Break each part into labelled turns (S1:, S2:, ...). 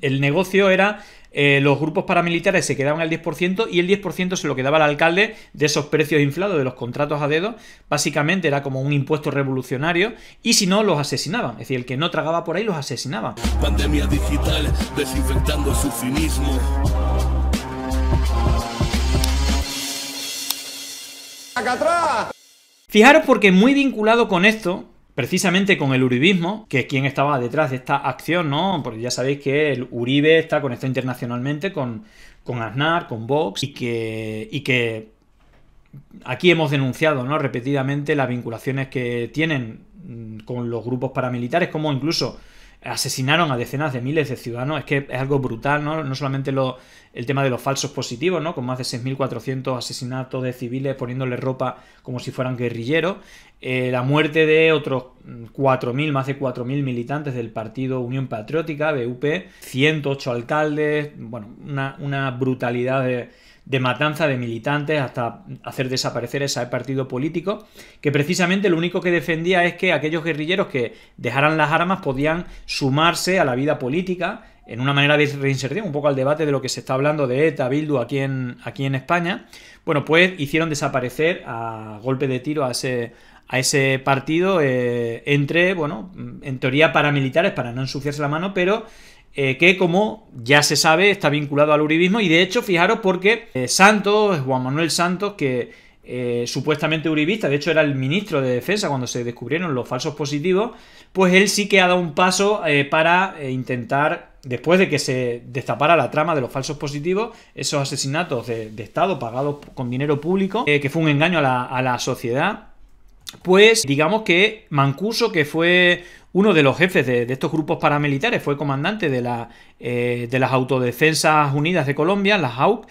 S1: El negocio era eh, los grupos paramilitares se quedaban al 10% y el 10% se lo quedaba al alcalde de esos precios inflados, de los contratos a dedo. Básicamente era como un impuesto revolucionario y si no, los asesinaban. Es decir, el que no tragaba por ahí los asesinaba. Pandemia digital,
S2: desinfectando su finismo.
S1: atrás! Fijaros porque muy vinculado con esto, precisamente con el uribismo, que es quien estaba detrás de esta acción, ¿no? Porque ya sabéis que el Uribe está conectado internacionalmente con, con Aznar, con Vox, y que, y que aquí hemos denunciado, ¿no? Repetidamente las vinculaciones que tienen mm, con los grupos paramilitares, como incluso asesinaron a decenas de miles de ciudadanos. Es que es algo brutal, ¿no? No solamente lo, el tema de los falsos positivos, ¿no? Con más de 6.400 asesinatos de civiles poniéndole ropa como si fueran guerrilleros. Eh, la muerte de otros 4.000, más de 4.000 militantes del partido Unión Patriótica, BUP. 108 alcaldes. Bueno, una, una brutalidad de de matanza de militantes hasta hacer desaparecer ese partido político, que precisamente lo único que defendía es que aquellos guerrilleros que dejaran las armas podían sumarse a la vida política en una manera de reinserción, un poco al debate de lo que se está hablando de ETA, Bildu aquí en, aquí en España, bueno, pues hicieron desaparecer a golpe de tiro a ese, a ese partido eh, entre, bueno, en teoría paramilitares para no ensuciarse la mano, pero eh, que como ya se sabe está vinculado al uribismo y de hecho fijaros porque eh, Santos, Juan Manuel Santos, que eh, supuestamente uribista, de hecho era el ministro de defensa cuando se descubrieron los falsos positivos, pues él sí que ha dado un paso para intentar, después de que se destapara la trama de los falsos positivos, esos asesinatos de, Estado pagados con dinero público, que fue un engaño a la sociedad, pues digamos que Mancuso, que fue uno de los jefes de, estos grupos paramilitares, fue comandante eh, de, las Autodefensas Unidas de Colombia, las AUC,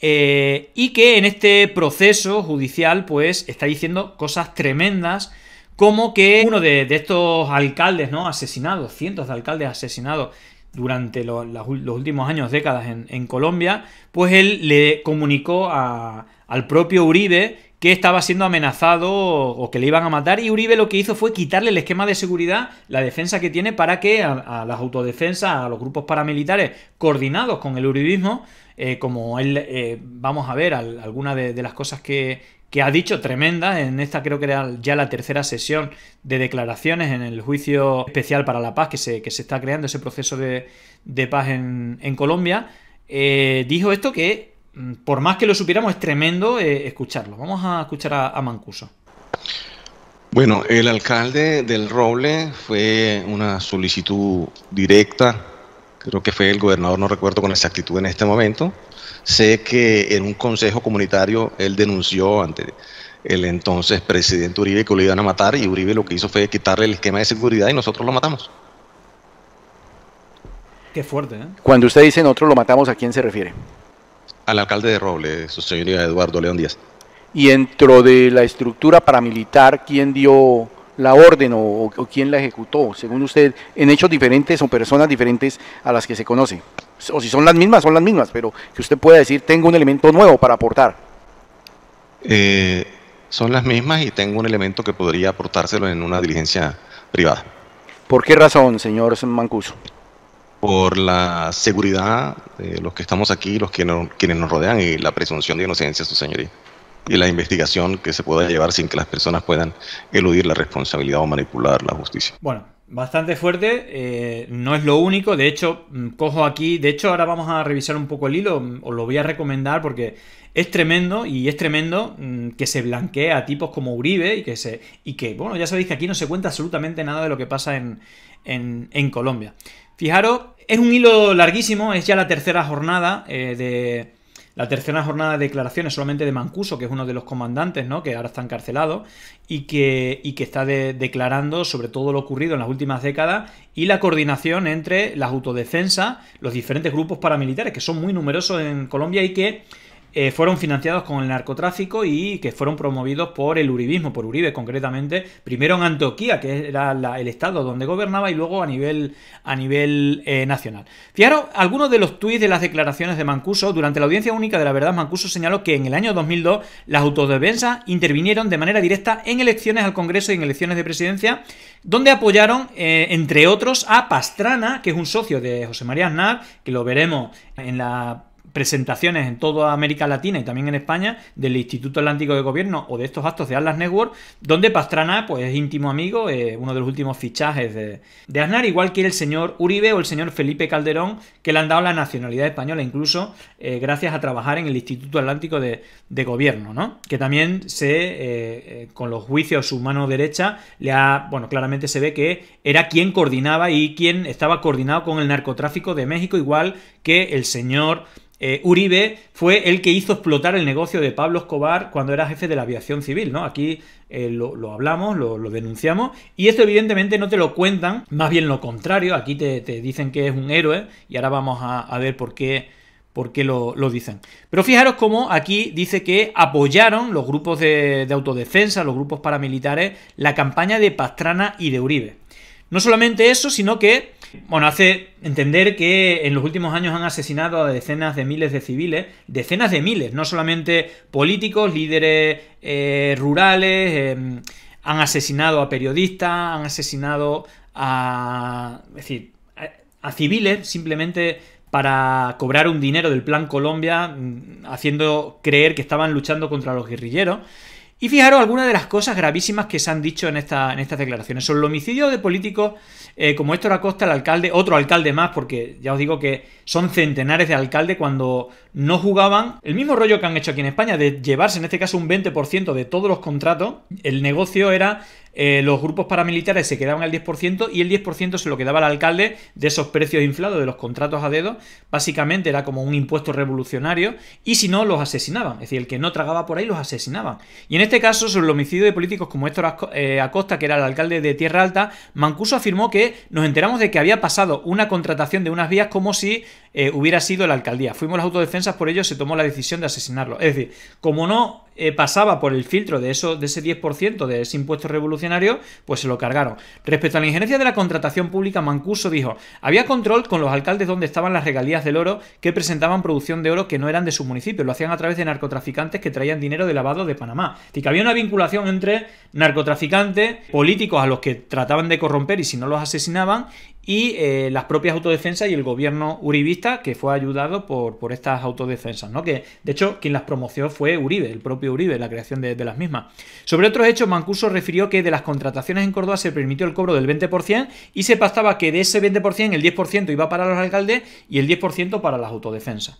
S1: eh, y que en este proceso judicial pues está diciendo cosas tremendas como que uno de, estos alcaldes ¿no? asesinados, cientos de alcaldes asesinados durante los últimos años, décadas en, Colombia, pues él le comunicó al propio Uribe que estaba siendo amenazado o que le iban a matar y Uribe lo que hizo fue quitarle el esquema de seguridad, la defensa que tiene para que a, las autodefensas, a los grupos paramilitares coordinados con el uribismo, eh, como él, eh, vamos a ver algunas alguna de, las cosas que, ha dicho, tremenda, en esta creo que era ya la tercera sesión de declaraciones en el juicio especial para la paz que se, está creando, ese proceso de, de paz en, Colombia, eh, dijo esto que Mm, por más que lo supiéramos, es tremendo eh, escucharlo. Vamos a escuchar a, a Mancuso.
S2: Bueno, el alcalde del Roble fue una solicitud directa, creo que fue el gobernador, no recuerdo con exactitud en este momento. Sé que en un consejo comunitario él denunció ante el entonces presidente Uribe que lo iban a matar y Uribe lo que hizo fue quitarle el esquema de seguridad y nosotros lo matamos. Qué fuerte, ¿eh? Cuando usted dice nosotros lo matamos, ¿a quién se refiere? al alcalde de Roble, su señoría Eduardo León Díaz.
S3: Y dentro de la estructura paramilitar, ¿quién dio la orden o, quién la ejecutó, según usted, en hechos diferentes o personas diferentes a las que se conoce. O si son las mismas, son las mismas, pero que usted pueda decir, tengo un elemento nuevo para aportar.
S2: Eh, son las mismas y tengo un elemento que podría aportárselo en una diligencia privada. ¿Por qué razón,
S3: señor Mancuso?
S2: por la seguridad de los que estamos aquí, los que no, quienes nos rodean y la presunción de inocencia, su señoría, y la investigación que se pueda llevar sin que las personas puedan eludir la responsabilidad o manipular la justicia.
S1: Bueno, bastante fuerte, eh, no es lo único, de hecho, mm, cojo aquí, de hecho ahora vamos a revisar un poco el hilo, mm, os lo voy a recomendar porque es tremendo y es tremendo mm, que se blanquee a tipos como Uribe y que se y que bueno, ya sabéis que aquí no se cuenta absolutamente nada de lo que pasa en, en Colombia. Fijaros, es un hilo larguísimo, es ya la tercera jornada eh, de... La tercera jornada de declaraciones solamente de Mancuso, que es uno de los comandantes, ¿no? Que ahora está encarcelado y que, y que está declarando sobre todo lo ocurrido en las últimas décadas y la coordinación entre las autodefensa, los diferentes grupos paramilitares, que son muy numerosos en Colombia y que eh, fueron financiados con el narcotráfico y que fueron promovidos por el uribismo, por Uribe concretamente, primero en Antioquia que era el estado donde gobernaba, y luego a nivel, a nivel eh, nacional. Fijaros algunos de los tuits de las declaraciones de Mancuso. Durante la audiencia única de la verdad, Mancuso señaló que en el año 2002 las autodefensas intervinieron de manera directa en elecciones al Congreso y en elecciones de presidencia, donde apoyaron, eh, entre otros, a Pastrana, que es un socio de José María Aznar, que lo veremos en la presentaciones en toda América Latina y también en España del Instituto Atlántico de Gobierno o de estos actos de Atlas Network, donde Pastrana pues, es íntimo amigo, eh, uno de los últimos fichajes de, de Aznar, igual que el señor Uribe o el señor Felipe Calderón, que le han dado la nacionalidad española, incluso eh, gracias a trabajar en el Instituto Atlántico de, Gobierno, ¿no? que también se, eh, con los juicios, su mano derecha, le ha, bueno, claramente se ve que era quien coordinaba y quien estaba coordinado con el narcotráfico de México, igual que el señor eh, Uribe fue el que hizo explotar el negocio de Pablo Escobar cuando era jefe de la aviación civil, ¿no? Aquí eh, lo, hablamos, lo, denunciamos, y esto evidentemente no te lo cuentan, más bien lo contrario, aquí te, dicen que es un héroe, y ahora vamos a, ver por qué, por qué lo, dicen. Pero fijaros cómo aquí dice que apoyaron los grupos de, de autodefensa, los grupos paramilitares, la campaña de Pastrana y de Uribe. No solamente eso, sino que bueno, hace entender que en los últimos años han asesinado a decenas de miles de civiles, decenas de miles, no solamente políticos, líderes eh, rurales, em, han asesinado a periodistas, han asesinado a... decir, a civiles simplemente para cobrar un dinero del Plan Colombia, mm, haciendo creer que estaban luchando contra los guerrilleros. Y fijaros algunas de las cosas gravísimas que se han dicho en, esta, estas declaraciones. son el homicidio de políticos como eh, como Héctor Acosta, el alcalde, otro alcalde más, porque ya os digo que son centenares de alcaldes cuando no jugaban. El mismo rollo que han hecho aquí en España, de llevarse en este caso un 20% de todos los contratos, el negocio era eh, los grupos paramilitares se quedaban al 10% y el 10% se lo quedaba al alcalde de esos precios inflados, de los contratos a dedo. Básicamente era como un impuesto revolucionario y si no, los asesinaban. Es decir, el que no tragaba por ahí los asesinaban. Y en este caso, sobre el homicidio de políticos como Héctor eh, Acosta, que era el alcalde de Tierra Alta, Mancuso afirmó que nos enteramos de que había pasado una contratación de unas vías como si eh, hubiera sido la alcaldía. Fuimos las autodefensas, por ello se tomó la decisión de asesinarlo. Es decir, como no eh, pasaba por el filtro de, eso, de ese 10% de ese impuesto revolucionario, pues se lo cargaron. Respecto a la injerencia de la contratación pública, Mancuso dijo, había control con los alcaldes donde estaban las regalías del oro que presentaban producción de oro que no eran de su municipio, lo hacían a través de narcotraficantes que traían dinero de lavado de Panamá. Y que había una vinculación entre narcotraficantes, políticos a los que trataban de corromper y si no los asesinaban, y eh, las propias autodefensas y el gobierno uribista que fue ayudado por, por, estas autodefensas, ¿no? Que de hecho quien las promoció fue Uribe, el propio Uribe, la creación de, las mismas. Sobre otros hechos, Mancuso refirió que de las contrataciones en Córdoba se permitió el cobro del 20% y se pastaba que de ese 20% el 10% iba para los alcaldes y el 10% para las autodefensas.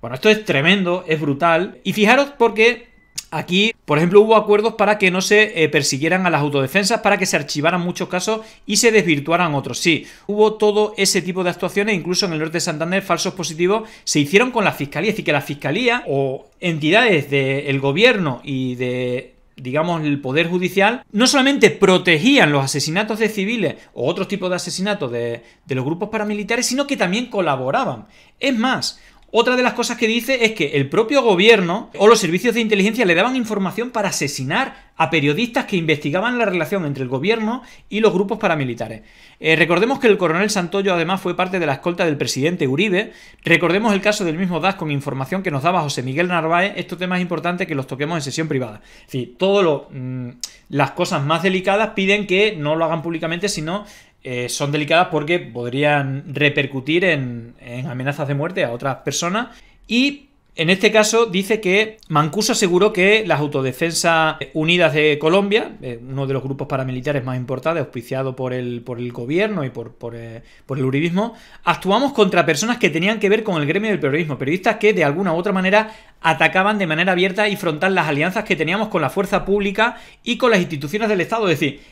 S1: Bueno, esto es tremendo, es brutal. Y fijaros porque Aquí, por ejemplo, hubo acuerdos para que no se eh, persiguieran a las autodefensas, para que se archivaran muchos casos y se desvirtuaran otros. Sí, hubo todo ese tipo de actuaciones, incluso en el norte de Santander, falsos positivos se hicieron con la fiscalía. Es decir, que la fiscalía o entidades del gobierno y de digamos, el Poder Judicial, no solamente protegían los asesinatos de civiles o otros tipos de asesinatos de, los grupos paramilitares, sino que también colaboraban. Es más, otra de las cosas que dice es que el propio gobierno o los servicios de inteligencia le daban información para asesinar a periodistas que investigaban la relación entre el gobierno y los grupos paramilitares. Eh, recordemos que el coronel Santoyo además fue parte de la escolta del presidente Uribe. Recordemos el caso del mismo DAS con información que nos daba José Miguel Narváez. Estos temas es importante que los toquemos en sesión privada. Es decir, todas mm, las cosas más delicadas piden que no lo hagan públicamente, sino eh, son delicadas porque podrían repercutir en, amenazas de muerte a otras personas y en este caso dice que Mancuso aseguró que las Autodefensas Unidas de Colombia, eh, uno de los grupos paramilitares más importantes, auspiciado por el, por el gobierno y por, por, eh, el uribismo, actuamos contra personas que tenían que ver con el gremio del periodismo, periodistas que de alguna u otra manera atacaban de manera abierta y frontal las alianzas que teníamos con la fuerza pública y con las instituciones del Estado. Es decir,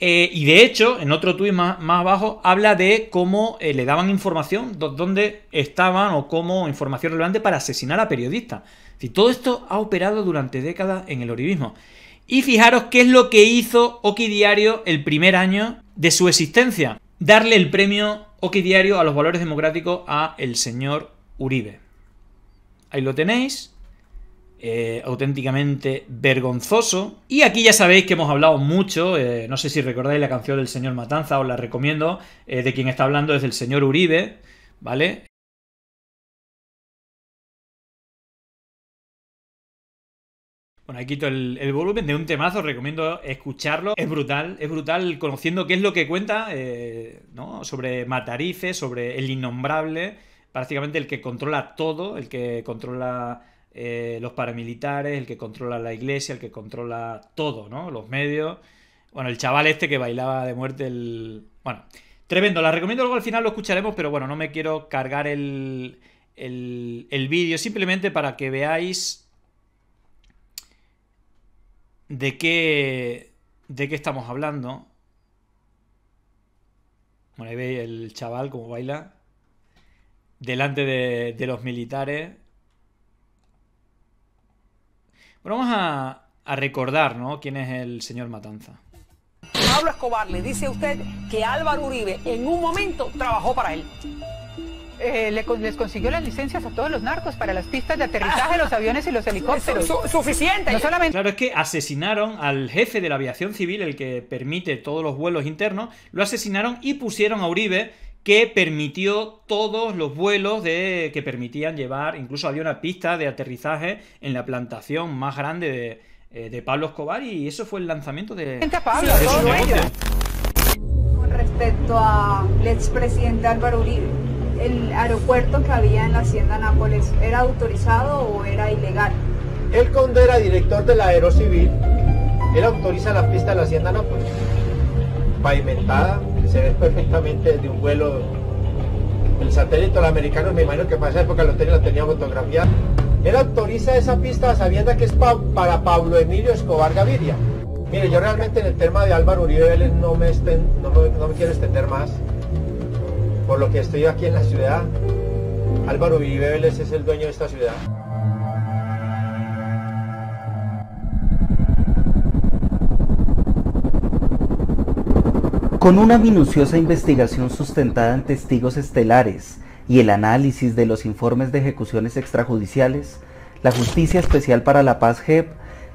S1: eh, y de hecho, en otro tuit más, abajo, habla de cómo eh, le daban información, dónde estaban o cómo información relevante para asesinar a periodistas. Si todo esto ha operado durante décadas en el oribismo. Y fijaros qué es lo que hizo Oki Diario el primer año de su existencia. Darle el premio Oki Diario a los valores democráticos a el señor Uribe. Ahí lo tenéis. Eh, auténticamente vergonzoso. Y aquí ya sabéis que hemos hablado mucho, eh, no sé si recordáis la canción del señor Matanza, os la recomiendo, eh, de quien está hablando es el señor Uribe, ¿vale? Bueno, ahí quito el, volumen de un temazo, recomiendo escucharlo. Es brutal, es brutal conociendo qué es lo que cuenta ¿no? sobre Matarife, sobre el innombrable, prácticamente el que controla todo, el que controla eh, los paramilitares, el que controla la iglesia, el que controla todo, ¿no? Los medios. Bueno, el chaval este que bailaba de muerte el... Bueno, tremendo. La recomiendo luego al final lo escucharemos, pero bueno, no me quiero cargar el, el, el vídeo simplemente para que veáis de qué, de qué estamos hablando. Bueno, ahí veis el chaval como baila. Delante de, de los militares. Bueno, vamos a, recordar, ¿no? ¿Quién es el señor Matanza? Pablo Escobar le
S3: dice a usted que Álvaro Uribe en un momento trabajó para él. Eh,
S1: les consiguió las licencias a todos los narcos para las pistas de aterrizaje, de los aviones y los helicópteros. suficiente. No solamente... Claro, es que asesinaron al jefe de la aviación civil, el que permite todos los vuelos internos, lo asesinaron y pusieron a Uribe que permitió todos los vuelos de, que permitían llevar, incluso había una pista de aterrizaje en la plantación más grande de, eh, Pablo Escobar y eso fue el lanzamiento de... Pablo, sí,
S3: Con respecto al expresidente Álvaro Uribe, ¿el aeropuerto que había en la hacienda Nápoles era autorizado o era ilegal? El conde era director del civil él autoriza la pista de la hacienda Nápoles, pavimentada se ve perfectamente de un vuelo. El satélite, americano, me imagino que para esa época lo tenía, lo tenía fotografiado. Él autoriza esa pista sabiendo que es para Pablo Emilio Escobar Gaviria. Mire, yo realmente en el tema de Álvaro Uribe Vélez no me, estén no, me, no quiero extender más, por lo que estoy aquí en la ciudad.
S1: Álvaro Uribe es el dueño de esta ciudad.
S3: Con una minuciosa investigación sustentada en testigos estelares y el análisis de los informes de ejecuciones extrajudiciales, la Justicia Especial para la Paz JEP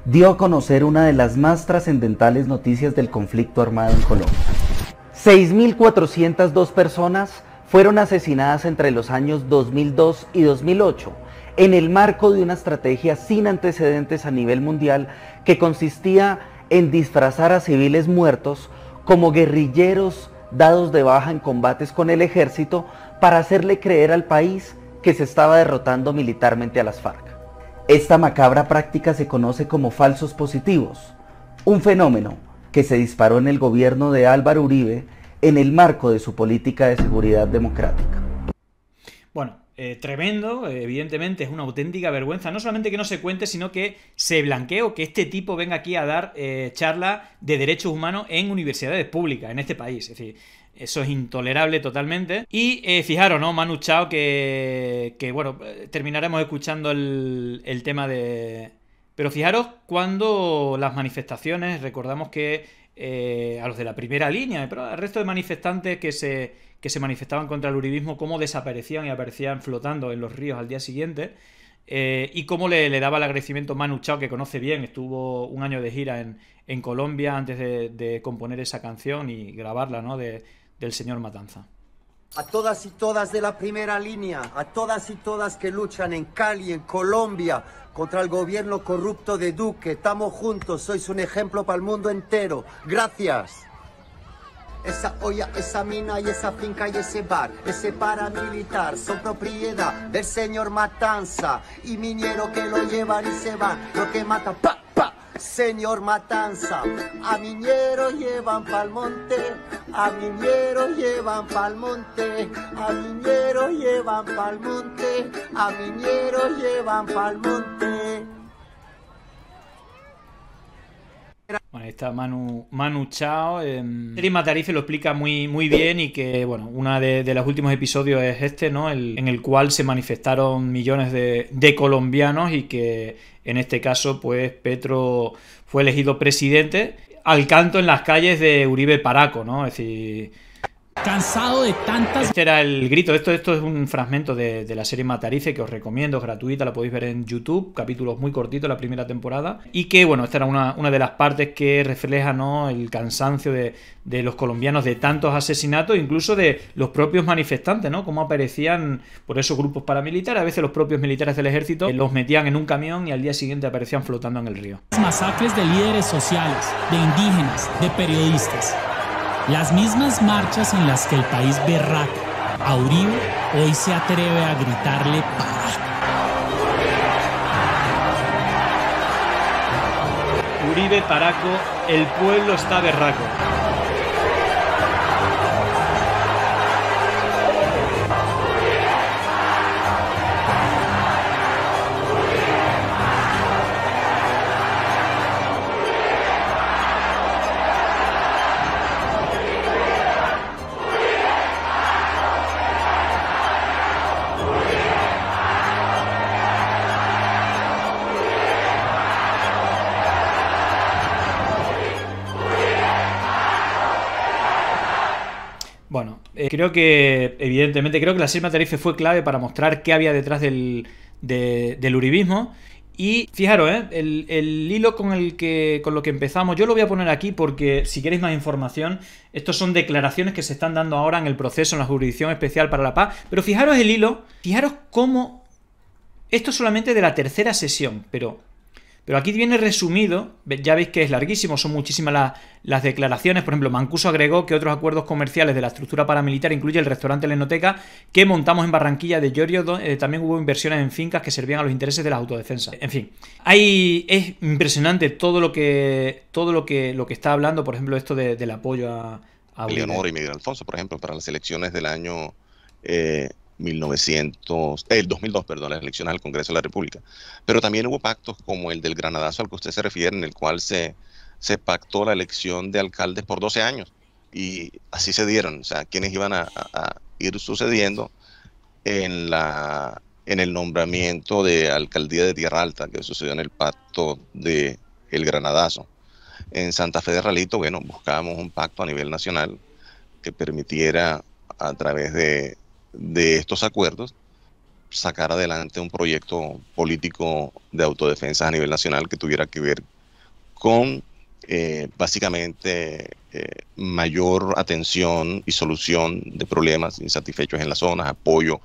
S3: dio a conocer una de las más trascendentales noticias del conflicto armado en Colombia. 6.402 personas fueron asesinadas entre los años 2002 y 2008 en el marco de una estrategia sin antecedentes a nivel mundial que consistía en disfrazar a civiles muertos como guerrilleros dados de baja en combates con el ejército para hacerle creer al país que se estaba derrotando militarmente a las FARC. Esta macabra práctica se conoce como falsos positivos, un fenómeno que se disparó en el gobierno de Álvaro Uribe en el marco de su política de seguridad democrática.
S1: Bueno, eh, tremendo, evidentemente es una auténtica vergüenza, no solamente que no se cuente, sino que se blanqueó que este tipo venga aquí a dar eh, charla de derechos humanos en universidades públicas en este país. Es decir, eso es intolerable totalmente. Y eh, fijaros, ¿no? Manu Chao, que, que bueno, eh, terminaremos escuchando el, el tema de... Pero fijaros cuando las manifestaciones, recordamos que eh, a los de la primera línea, pero al resto de manifestantes que se, que se manifestaban contra el uribismo, cómo desaparecían y aparecían flotando en los ríos al día siguiente. Eh, y cómo le, daba el agradecimiento Manu Chao, que conoce bien, estuvo un año de gira en, Colombia antes de, de, componer esa canción y grabarla, ¿no? De, del señor Matanza
S3: a todas y todas de la primera línea, a todas y todas que luchan en Cali, en Colombia, contra el gobierno corrupto de Duque. Estamos juntos, sois un ejemplo para el mundo entero. Gracias. Esa olla, esa mina y esa finca y ese bar, ese paramilitar son propiedad del señor Matanza y minero que lo llevan y se va. lo que mata, pa, pa señor Matanza. A miñeros llevan pa'l monte, a miñeros llevan pa'l monte, a miñeros llevan pa'l monte, a miñeros llevan pa'l monte.
S1: Bueno, ahí está Manu, Manu Chao. Eh, em, Tarife Tarife lo explica muy, muy bien y que, bueno, uno de, los últimos episodios es este, ¿no? en el cual se manifestaron millones de colombianos y que en este caso, pues Petro fue elegido presidente al canto en las calles de Uribe Paraco, ¿no? Es decir, Cansado de tantas. Este era el grito. Esto, esto es un fragmento de, la serie Matarice que os recomiendo, es gratuita, la podéis ver en YouTube. Capítulos muy cortitos, la primera temporada. Y que, bueno, esta era una, de las partes que refleja el cansancio de, los colombianos de tantos asesinatos, incluso de los propios manifestantes, ¿no? Cómo aparecían por esos grupos paramilitares. A veces los propios militares del ejército eh, los metían en un camión y al día siguiente aparecían flotando en el río. Masacres de líderes sociales, de indígenas, de periodistas. Las mismas marchas en las que el país berraco, a Uribe hoy se atreve a gritarle para. Uribe Paraco, el pueblo está berraco. creo que, evidentemente, creo que la Sirma Tarife fue clave para mostrar qué había detrás del, del uribismo. Y fijaros, ¿eh? el, hilo con el que con lo que empezamos, yo lo voy a poner aquí porque si queréis más información, estos son declaraciones que se están dando ahora en el proceso en la Jurisdicción Especial para la Paz, pero fijaros el hilo, fijaros cómo esto es solamente de la tercera sesión, pero pero aquí viene resumido, ya veis que es larguísimo, son muchísimas las declaraciones. Por ejemplo, Mancuso agregó que otros acuerdos comerciales de la estructura paramilitar incluye el restaurante Lenoteca que montamos en Barranquilla de Llorio, donde eh, también hubo inversiones en fincas que servían a los intereses de las autodefensas. En fin, hay, es impresionante todo lo que todo lo que, lo que está hablando, por ejemplo, esto del apoyo a, a Leonor y
S2: Miguel Alfonso, por ejemplo, para las elecciones del año eh, 1900, eh, el 2002, perdón, las elecciones al Congreso de la República. Pero también hubo pactos como el del granadazo al que usted se refiere, en el cual se, se pactó la elección de alcaldes por 12 años. Y así se dieron, o sea, quienes iban a, ir sucediendo en, la, en el nombramiento de alcaldía de Tierra Alta, que sucedió en el pacto de granadazo. En Santa Fe de Ralito, bueno, buscábamos un pacto a nivel nacional que permitiera a través de de estos acuerdos sacar adelante un proyecto político de autodefensa a nivel nacional que tuviera que ver con eh, básicamente eh, mayor atención y solución de problemas insatisfechos en las zonas, apoyo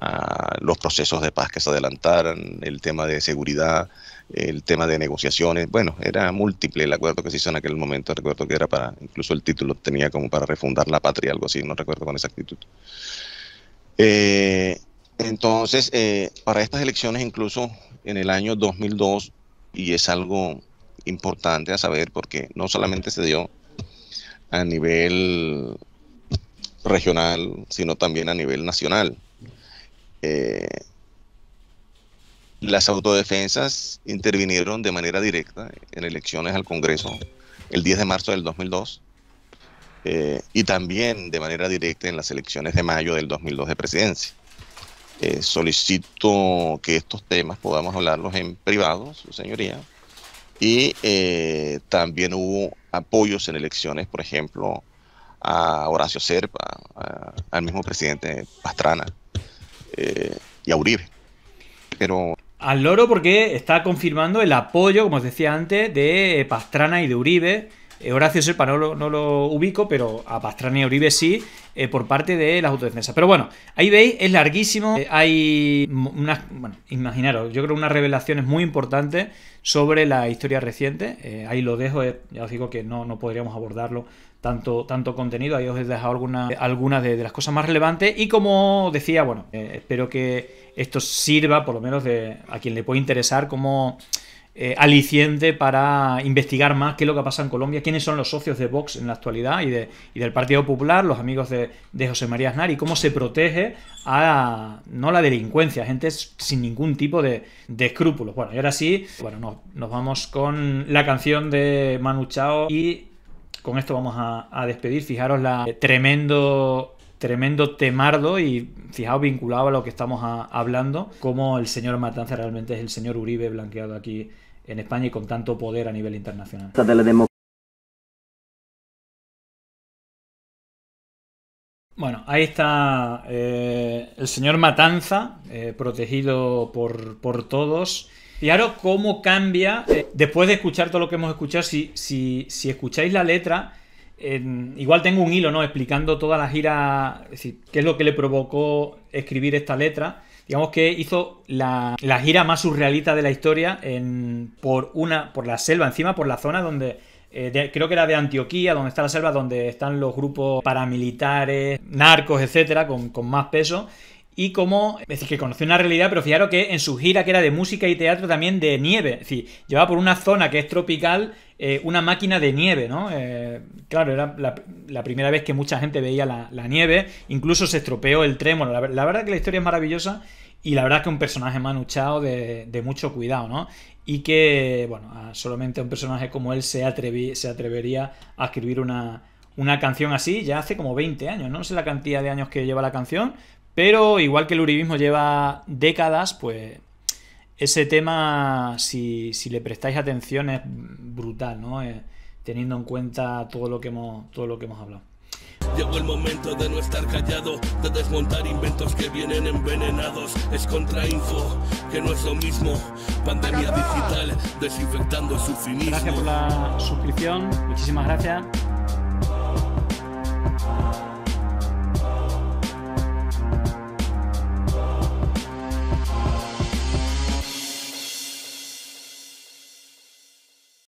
S2: a los procesos de paz que se adelantaran, el tema de seguridad, el tema de negociaciones. Bueno, era múltiple el acuerdo que se hizo en aquel momento, recuerdo que era para, incluso el título tenía como para refundar la patria, algo así, no recuerdo con exactitud. Eh, entonces, eh, para estas elecciones, incluso en el año 2002, y es algo importante a saber porque no solamente se dio a nivel regional, sino también a nivel nacional. Eh, las autodefensas intervinieron de manera directa en elecciones al Congreso el 10 de marzo del 2002 eh, y también de manera directa en las elecciones de mayo del 2002 de presidencia. Eh, solicito que estos temas podamos hablarlos en privado, su señoría, y eh, también hubo apoyos en elecciones, por ejemplo, a Horacio Serpa, al mismo presidente Pastrana y a Uribe. Pero
S1: al loro porque está confirmando el apoyo, como os decía antes, de Pastrana y de Uribe eh, Horacio Serpa no lo, no lo ubico, pero a Pastrana y oribe sí, eh, por parte de las autodefensas. Pero bueno, ahí veis, es larguísimo. Eh, hay unas, bueno, imaginaros, yo creo unas revelaciones muy importantes sobre la historia reciente. ahí lo dejo, ya os digo que no, no podríamos abordarlo tanto, tanto contenido. Ahí os he dejado algunas de, las cosas más relevantes. Y como decía, bueno, espero que esto sirva, por lo menos, a quien le puede interesar como eh, aliciente para investigar más qué es lo que pasa en Colombia, quiénes son los socios de Vox en la actualidad y, de, del Partido Popular, los amigos de, José María Aznar y cómo se protege a no la delincuencia, gente sin ningún tipo de, de escrúpulos. Bueno, y ahora sí, bueno, nos vamos con la canción de Manu Chao y con esto vamos a, despedir. Fijaros la eh, tremendo tremendo temardo y fijaos vinculado a lo que estamos hablando, cómo el señor Matanza realmente es el señor Uribe blanqueado aquí en España y con tanto poder a nivel internacional. Bueno, ahí está eh, el señor Matanza, eh, protegido por, por, todos. Fijaros cómo cambia, eh, después de escuchar todo lo que hemos escuchado, si, escucháis la letra, igual tengo un hilo, ¿no? Explicando toda la gira, qué es lo que le provocó escribir esta letra digamos que hizo la, gira más surrealista de la historia en, por, una, por la selva, encima por la zona donde eh, creo que era de Antioquía, donde está la selva, donde están los grupos paramilitares, narcos, etcétera, con, con más peso. Y como, es decir, que conoció una realidad, pero fijaros que en su gira, que era de música y teatro, también de nieve. Es decir, llevaba por una zona que es tropical, eh, una máquina de nieve, ¿no? Eh, claro, era la, primera vez que mucha gente veía la, nieve, incluso se estropeó el trémolo. La, verdad que la historia es maravillosa y la verdad que un personaje manuchado de, de mucho cuidado, ¿no? Y que, bueno, solamente un personaje como él se, atrevería a escribir una, canción así ya hace como 20 años, ¿no? no sé la cantidad de años que lleva la canción, pero igual que el Uribismo lleva décadas, pues ese tema, si, si, le prestáis atención, es brutal, ¿no? Eh, teniendo en cuenta todo lo que hemos, todo lo que hemos hablado.
S2: Llegó el momento de no estar callado, de desmontar inventos que vienen envenenados. Es contrainfo, que no es lo mismo. Pandemia digital, desinfectando su
S1: finismo. Gracias por la suscripción, muchísimas gracias.